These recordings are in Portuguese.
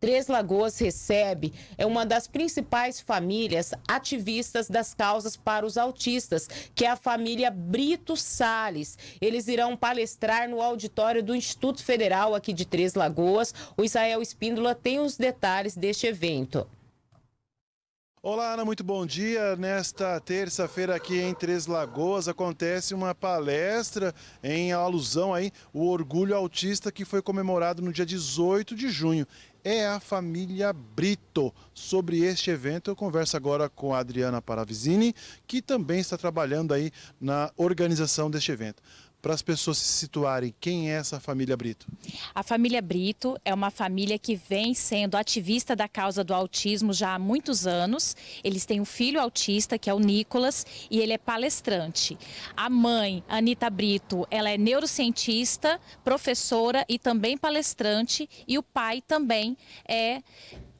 Três Lagoas recebe é uma das principais famílias ativistas das causas para os autistas, que é a família Brito Sales. Eles irão palestrar no auditório do Instituto Federal aqui de Três Lagoas. O Israel Espíndola tem os detalhes deste evento. Olá, Ana, muito bom dia. Nesta terça-feira aqui em Três Lagoas acontece uma palestra em alusão aí o Orgulho Autista que foi comemorado no dia 18 de junho. É a família Brito. Sobre este evento eu converso agora com a Adriana Paravizini, que também está trabalhando aí na organização deste evento para as pessoas se situarem, quem é essa família Brito? A família Brito é uma família que vem sendo ativista da causa do autismo já há muitos anos. Eles têm um filho autista, que é o Nicolas, e ele é palestrante. A mãe, Anita Brito, ela é neurocientista, professora e também palestrante, e o pai também é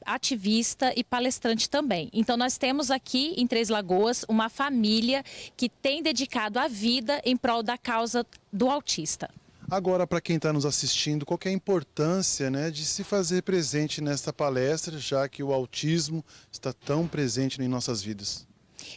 ativista e palestrante também. Então, nós temos aqui em Três Lagoas uma família que tem dedicado a vida em prol da causa do autista. Agora, para quem está nos assistindo, qual é a importância né, de se fazer presente nesta palestra, já que o autismo está tão presente em nossas vidas?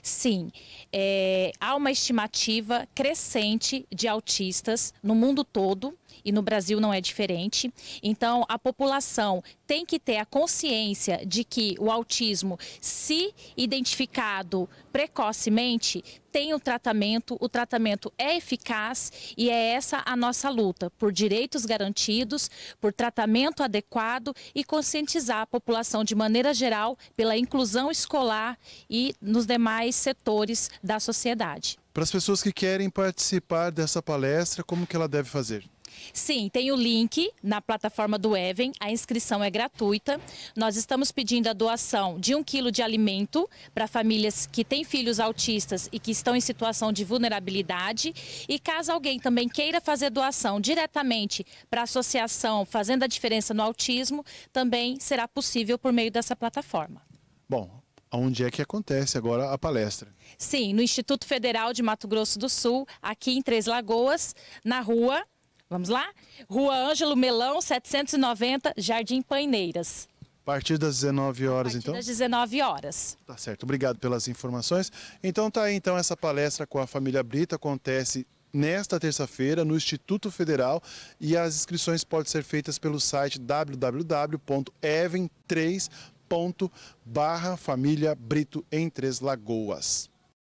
Sim, é, há uma estimativa crescente de autistas no mundo todo e no Brasil não é diferente. Então, a população tem que ter a consciência de que o autismo, se identificado precocemente, tem o tratamento, o tratamento é eficaz e é essa a nossa luta, por direitos garantidos, por tratamento adequado e conscientizar a população de maneira geral pela inclusão escolar e nos demais setores da sociedade. Para as pessoas que querem participar dessa palestra, como que ela deve fazer? Sim, tem o link na plataforma do Even, a inscrição é gratuita. Nós estamos pedindo a doação de um quilo de alimento para famílias que têm filhos autistas e que estão em situação de vulnerabilidade. E caso alguém também queira fazer doação diretamente para a associação Fazendo a Diferença no Autismo, também será possível por meio dessa plataforma. Bom, Onde é que acontece agora a palestra? Sim, no Instituto Federal de Mato Grosso do Sul, aqui em Três Lagoas, na rua Vamos lá? Rua Ângelo Melão, 790, Jardim Paineiras. A partir das 19 horas, então? A partir então? das 19 horas. Tá certo, obrigado pelas informações. Então tá aí, então, essa palestra com a família Brito acontece nesta terça-feira no Instituto Federal e as inscrições podem ser feitas pelo site www.even3.com.br família Brito em Três Lagoas.